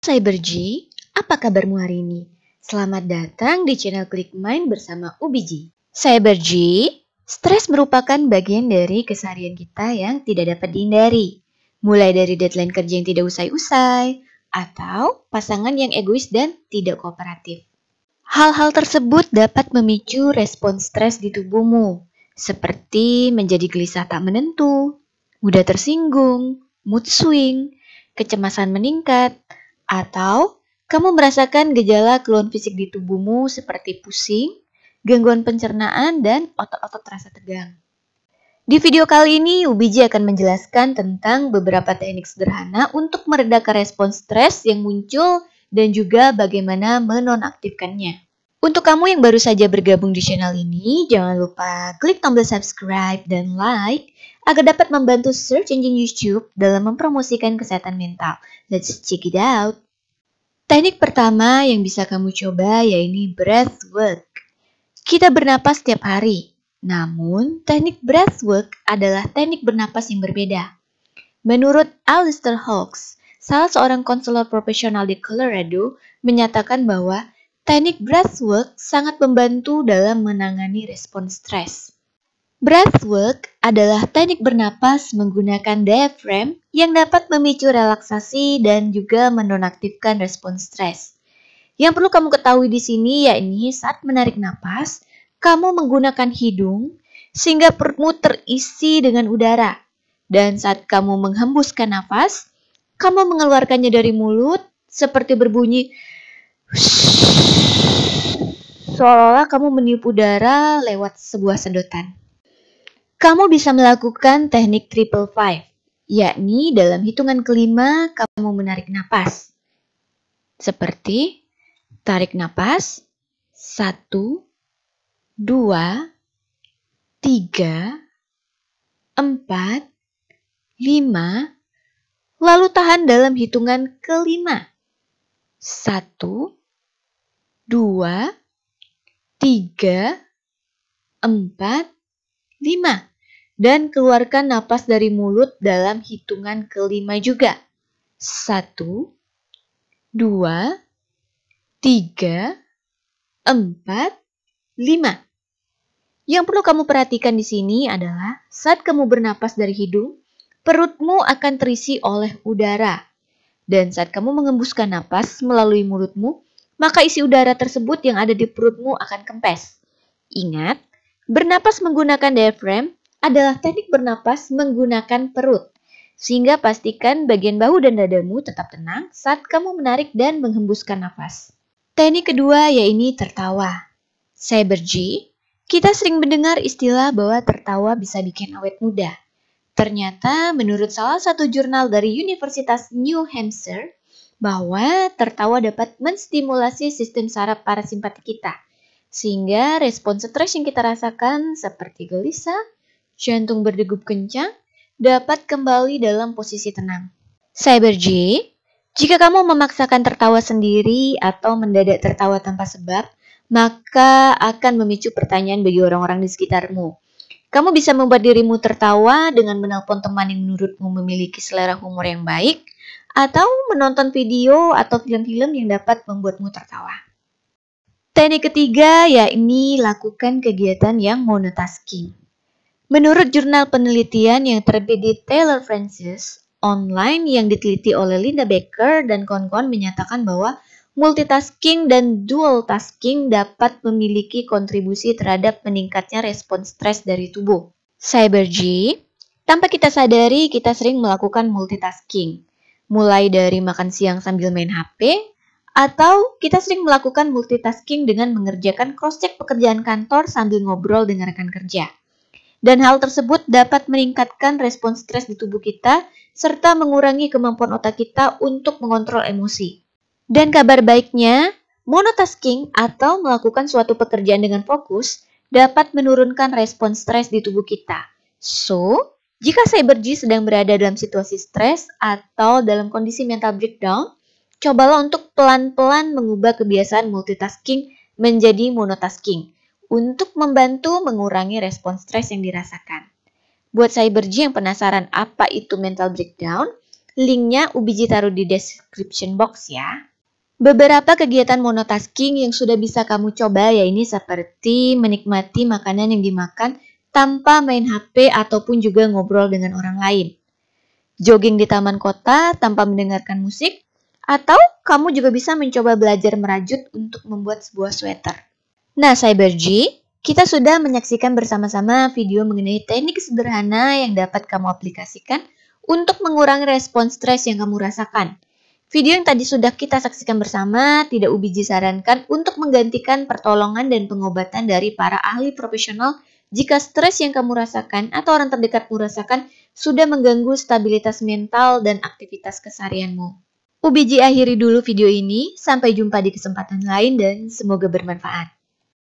Cyber G, apa kabarmu hari ini? Selamat datang di channel Click Mind bersama Ubi Cyber G, stres merupakan bagian dari keseharian kita yang tidak dapat dihindari. Mulai dari deadline kerja yang tidak usai-usai, atau pasangan yang egois dan tidak kooperatif. Hal-hal tersebut dapat memicu respon stres di tubuhmu, seperti menjadi gelisah tak menentu, mudah tersinggung, mood swing, kecemasan meningkat, atau kamu merasakan gejala keluhan fisik di tubuhmu seperti pusing, gangguan pencernaan, dan otot-otot terasa tegang. Di video kali ini, Ubiji akan menjelaskan tentang beberapa teknik sederhana untuk meredakan respons stres yang muncul dan juga bagaimana menonaktifkannya. Untuk kamu yang baru saja bergabung di channel ini, jangan lupa klik tombol subscribe dan like agar dapat membantu search engine YouTube dalam mempromosikan kesehatan mental. Let's check it out. Teknik pertama yang bisa kamu coba yaitu breath work. Kita bernapas setiap hari, namun teknik breath work adalah teknik bernapas yang berbeda. Menurut Alistair Hawkes, salah seorang konselor profesional di Colorado menyatakan bahwa Teknik breathwork sangat membantu dalam menangani respon stres. Breathwork adalah teknik bernapas menggunakan diaphragm yang dapat memicu relaksasi dan juga menonaktifkan respon stres. Yang perlu kamu ketahui di sini yakni saat menarik napas, kamu menggunakan hidung sehingga perutmu terisi dengan udara. Dan saat kamu menghembuskan napas, kamu mengeluarkannya dari mulut seperti berbunyi seolah-olah kamu meniup udara lewat sebuah sedotan. Kamu bisa melakukan teknik triple five, yakni dalam hitungan kelima kamu menarik napas. Seperti tarik napas, satu, dua, tiga, empat, lima, lalu tahan dalam hitungan kelima. Satu, dua, tiga, empat, lima. Dan keluarkan napas dari mulut dalam hitungan kelima juga. Satu, dua, tiga, empat, lima. Yang perlu kamu perhatikan di sini adalah saat kamu bernapas dari hidung, perutmu akan terisi oleh udara. Dan saat kamu mengembuskan napas melalui mulutmu, maka isi udara tersebut yang ada di perutmu akan kempes. Ingat, bernapas menggunakan diaphragm adalah teknik bernapas menggunakan perut. Sehingga pastikan bagian bahu dan dadamu tetap tenang saat kamu menarik dan menghembuskan nafas. Teknik kedua yaitu tertawa. Cyber G, kita sering mendengar istilah bahwa tertawa bisa bikin awet muda. Ternyata, menurut salah satu jurnal dari Universitas New Hampshire, bahwa tertawa dapat menstimulasi sistem saraf parasimpatik kita, sehingga respon stres yang kita rasakan seperti gelisah, jantung berdegup kencang, dapat kembali dalam posisi tenang. Cyber J, jika kamu memaksakan tertawa sendiri atau mendadak tertawa tanpa sebab, maka akan memicu pertanyaan bagi orang-orang di sekitarmu. Kamu bisa membuat dirimu tertawa dengan menelpon teman yang menurutmu memiliki selera humor yang baik, atau menonton video atau film-film yang dapat membuatmu tertawa. Teknik ketiga yakni lakukan kegiatan yang monotasking. Menurut jurnal penelitian yang terbit di Taylor Francis, online yang diteliti oleh Linda Baker dan kawan-kawan menyatakan bahwa multitasking dan dual tasking dapat memiliki kontribusi terhadap meningkatnya respon stres dari tubuh. Cyber G, tanpa kita sadari kita sering melakukan multitasking mulai dari makan siang sambil main HP, atau kita sering melakukan multitasking dengan mengerjakan cross-check pekerjaan kantor sambil ngobrol dengan rekan kerja. Dan hal tersebut dapat meningkatkan respon stres di tubuh kita serta mengurangi kemampuan otak kita untuk mengontrol emosi. Dan kabar baiknya, monotasking atau melakukan suatu pekerjaan dengan fokus dapat menurunkan respon stres di tubuh kita. So, jika Cyber G sedang berada dalam situasi stres atau dalam kondisi mental breakdown, cobalah untuk pelan-pelan mengubah kebiasaan multitasking menjadi monotasking untuk membantu mengurangi respon stres yang dirasakan. Buat Cyber G yang penasaran apa itu mental breakdown, linknya Ubiji taruh di description box ya. Beberapa kegiatan monotasking yang sudah bisa kamu coba ya ini seperti menikmati makanan yang dimakan tanpa main HP ataupun juga ngobrol dengan orang lain. Jogging di taman kota tanpa mendengarkan musik, atau kamu juga bisa mencoba belajar merajut untuk membuat sebuah sweater. Nah, Cyber G, kita sudah menyaksikan bersama-sama video mengenai teknik sederhana yang dapat kamu aplikasikan untuk mengurangi respon stres yang kamu rasakan. Video yang tadi sudah kita saksikan bersama tidak ubiji sarankan untuk menggantikan pertolongan dan pengobatan dari para ahli profesional jika stres yang kamu rasakan atau orang terdekatmu rasakan sudah mengganggu stabilitas mental dan aktivitas keseharianmu. Ubiji akhiri dulu video ini, sampai jumpa di kesempatan lain dan semoga bermanfaat.